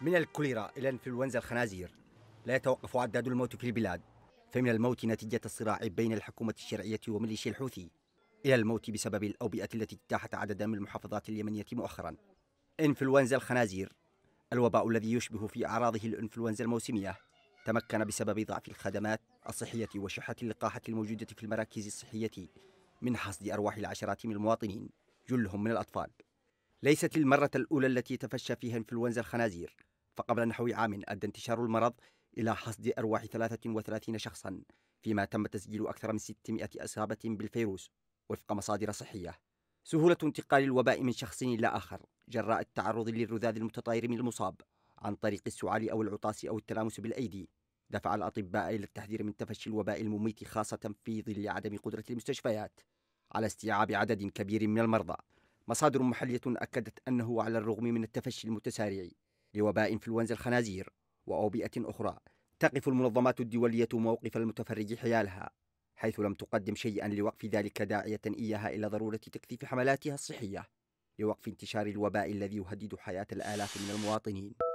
من الكوليرا إلى إنفلونزا الخنازير لا يتوقف عداد الموت في البلاد فمن الموت نتيجة الصراع بين الحكومة الشرعية وميليشيا الحوثي إلى الموت بسبب الأوبئة التي اجتاحت عددا من المحافظات اليمنية مؤخرا إنفلونزا الخنازير الوباء الذي يشبه في أعراضه الإنفلونزا الموسمية تمكن بسبب ضعف الخدمات الصحية وشحة اللقاحات الموجودة في المراكز الصحية من حصد أرواح العشرات من المواطنين جلهم من الأطفال ليست المرة الأولى التي تفشى فيها إنفلونزا الخنازير فقبل نحو عام أدى انتشار المرض إلى حصد أرواح 33 شخصا فيما تم تسجيل أكثر من 600 إصابة بالفيروس وفق مصادر صحية سهولة انتقال الوباء من شخص إلى آخر جراء التعرض للرذاذ المتطاير من المصاب عن طريق السعال أو العطاس أو التلامس بالأيدي دفع الأطباء إلى التحذير من تفشي الوباء المميت خاصة في ظل عدم قدرة المستشفيات على استيعاب عدد كبير من المرضى مصادر محلية أكدت أنه على الرغم من التفشي المتسارع لوباء إنفلونزا الخنازير وأوبئة أخرى تقف المنظمات الدولية موقف المتفرج حيالها حيث لم تقدم شيئا لوقف ذلك داعية إياها إلى ضرورة تكثيف حملاتها الصحية لوقف انتشار الوباء الذي يهدد حياة الآلاف من المواطنين